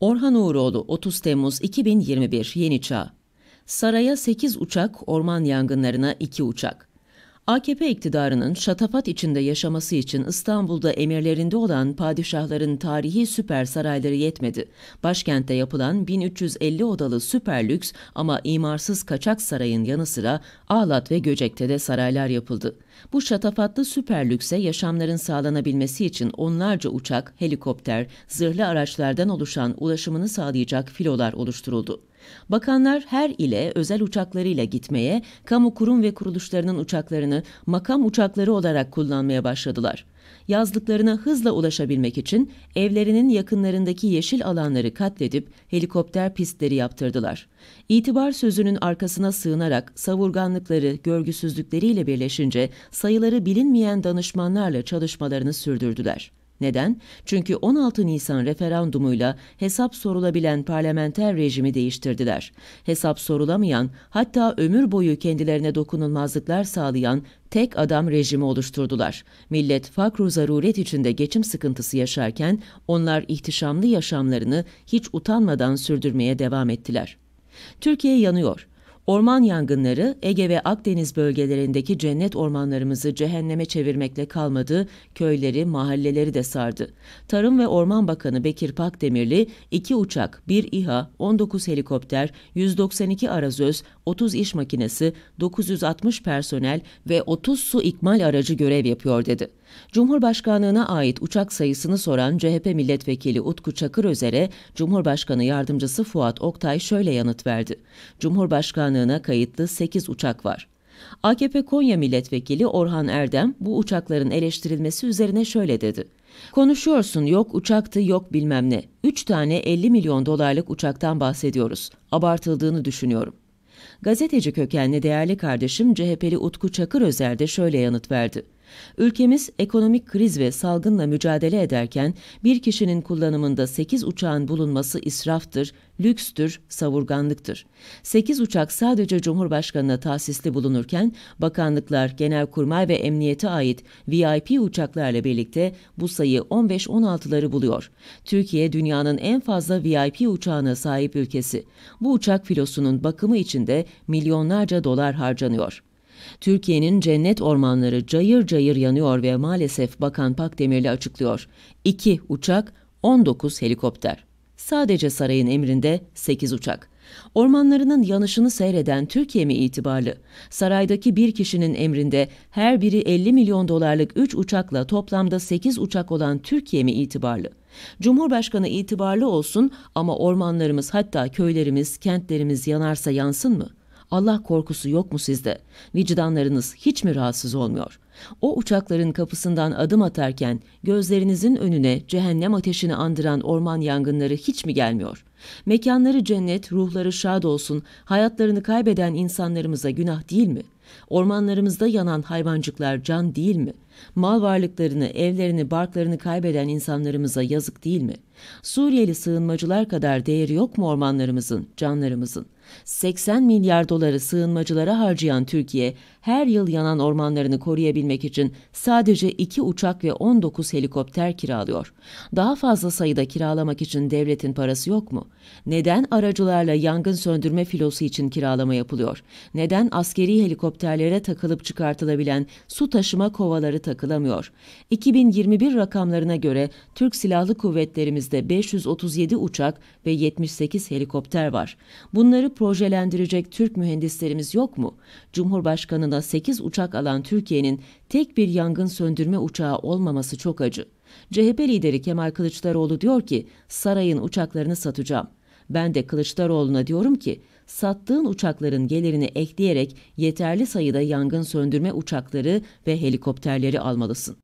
Orhan Uğuroğlu 30 Temmuz 2021 Yeni Çağ Saraya 8 uçak, orman yangınlarına 2 uçak. AKP iktidarının şatafat içinde yaşaması için İstanbul'da emirlerinde olan padişahların tarihi süper sarayları yetmedi. Başkentte yapılan 1350 odalı süper lüks ama imarsız kaçak sarayın yanı sıra Ağlat ve Göcek'te de saraylar yapıldı. Bu şatafatlı süper lükse yaşamların sağlanabilmesi için onlarca uçak, helikopter, zırhlı araçlardan oluşan ulaşımını sağlayacak filolar oluşturuldu. Bakanlar her ile özel uçaklarıyla gitmeye, kamu kurum ve kuruluşlarının uçaklarını uçaklarını makam uçakları olarak kullanmaya başladılar. Yazlıklarına hızla ulaşabilmek için evlerinin yakınlarındaki yeşil alanları katledip helikopter pistleri yaptırdılar. İtibar sözünün arkasına sığınarak savurganlıkları, görgüsüzlükleriyle birleşince sayıları bilinmeyen danışmanlarla çalışmalarını sürdürdüler. Neden? Çünkü 16 Nisan referandumuyla hesap sorulabilen parlamenter rejimi değiştirdiler. Hesap sorulamayan, hatta ömür boyu kendilerine dokunulmazlıklar sağlayan tek adam rejimi oluşturdular. Millet fakru zaruret içinde geçim sıkıntısı yaşarken onlar ihtişamlı yaşamlarını hiç utanmadan sürdürmeye devam ettiler. Türkiye yanıyor. Orman yangınları Ege ve Akdeniz bölgelerindeki cennet ormanlarımızı cehenneme çevirmekle kalmadı, köyleri, mahalleleri de sardı. Tarım ve Orman Bakanı Bekir Pakdemirli, 2 uçak, 1 İHA, 19 helikopter, 192 arazöz, 30 iş makinesi, 960 personel ve 30 su ikmal aracı görev yapıyor dedi. Cumhurbaşkanlığına ait uçak sayısını soran CHP milletvekili Utku Çakır Özer'e Cumhurbaşkanı yardımcısı Fuat Oktay şöyle yanıt verdi. Cumhurbaşkanlığına kayıtlı 8 uçak var. AKP Konya Milletvekili Orhan Erdem bu uçakların eleştirilmesi üzerine şöyle dedi. Konuşuyorsun yok uçaktı yok bilmem ne. 3 tane 50 milyon dolarlık uçaktan bahsediyoruz. Abartıldığını düşünüyorum. Gazeteci kökenli değerli kardeşim CHP'li Utku Çakır Özer de şöyle yanıt verdi. Ülkemiz ekonomik kriz ve salgınla mücadele ederken bir kişinin kullanımında 8 uçağın bulunması israftır, lükstür, savurganlıktır. 8 uçak sadece Cumhurbaşkanına tahsisli bulunurken bakanlıklar, genelkurmay ve emniyete ait VIP uçaklarla birlikte bu sayı 15-16'ları buluyor. Türkiye dünyanın en fazla VIP uçağına sahip ülkesi. Bu uçak filosunun bakımı için de milyonlarca dolar harcanıyor. Türkiye'nin cennet ormanları cayır cayır yanıyor ve maalesef Bakan Pakdemirli açıklıyor. 2 uçak, 19 helikopter. Sadece sarayın emrinde 8 uçak. Ormanlarının yanışını seyreden Türkiye mi itibarlı? Saraydaki bir kişinin emrinde her biri 50 milyon dolarlık 3 uçakla toplamda 8 uçak olan Türkiye mi itibarlı? Cumhurbaşkanı itibarlı olsun ama ormanlarımız hatta köylerimiz, kentlerimiz yanarsa yansın mı?'' Allah korkusu yok mu sizde? Vicdanlarınız hiç mi rahatsız olmuyor? O uçakların kapısından adım atarken gözlerinizin önüne cehennem ateşini andıran orman yangınları hiç mi gelmiyor? Mekanları cennet, ruhları şad olsun, hayatlarını kaybeden insanlarımıza günah değil mi?'' Ormanlarımızda yanan hayvancıklar can değil mi? Mal varlıklarını, evlerini, barklarını kaybeden insanlarımıza yazık değil mi? Suriyeli sığınmacılar kadar değeri yok mu ormanlarımızın, canlarımızın? 80 milyar doları sığınmacılara harcayan Türkiye, her yıl yanan ormanlarını koruyabilmek için sadece 2 uçak ve 19 helikopter kiralıyor. Daha fazla sayıda kiralamak için devletin parası yok mu? Neden aracılarla yangın söndürme filosu için kiralama yapılıyor? Neden askeri helikopter helikopterlere takılıp çıkartılabilen su taşıma kovaları takılamıyor. 2021 rakamlarına göre Türk Silahlı Kuvvetlerimizde 537 uçak ve 78 helikopter var. Bunları projelendirecek Türk mühendislerimiz yok mu? Cumhurbaşkanına 8 uçak alan Türkiye'nin tek bir yangın söndürme uçağı olmaması çok acı. CHP lideri Kemal Kılıçdaroğlu diyor ki sarayın uçaklarını satacağım. Ben de Kılıçdaroğlu'na diyorum ki sattığın uçakların gelirini ekleyerek yeterli sayıda yangın söndürme uçakları ve helikopterleri almalısın.